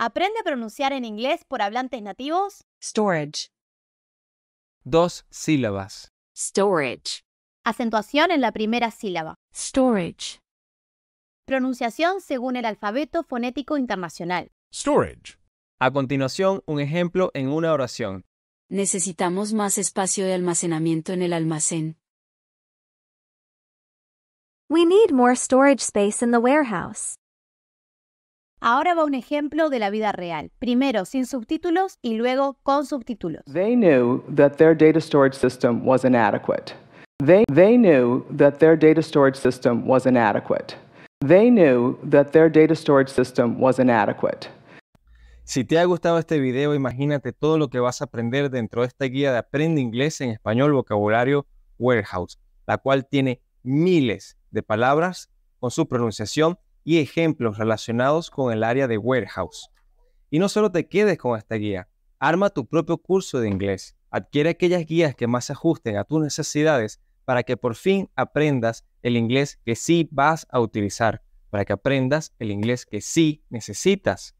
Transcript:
Aprende a pronunciar en inglés por hablantes nativos. Storage. Dos sílabas. Storage. Acentuación en la primera sílaba. Storage. Pronunciación según el alfabeto fonético internacional. Storage. A continuación, un ejemplo en una oración. Necesitamos más espacio de almacenamiento en el almacén. We need more storage space in the warehouse. Ahora va un ejemplo de la vida real, primero sin subtítulos y luego con subtítulos. They knew that their data storage system was inadequate. They, knew that their data storage system was inadequate. They knew that their data storage system was inadequate. Si te ha gustado este video, imagínate todo lo que vas a aprender dentro de esta guía de Aprende Inglés en Español Vocabulario Warehouse, la cual tiene miles de palabras con su pronunciación y ejemplos relacionados con el área de warehouse. Y no solo te quedes con esta guía, arma tu propio curso de inglés. Adquiere aquellas guías que más se ajusten a tus necesidades para que por fin aprendas el inglés que sí vas a utilizar, para que aprendas el inglés que sí necesitas.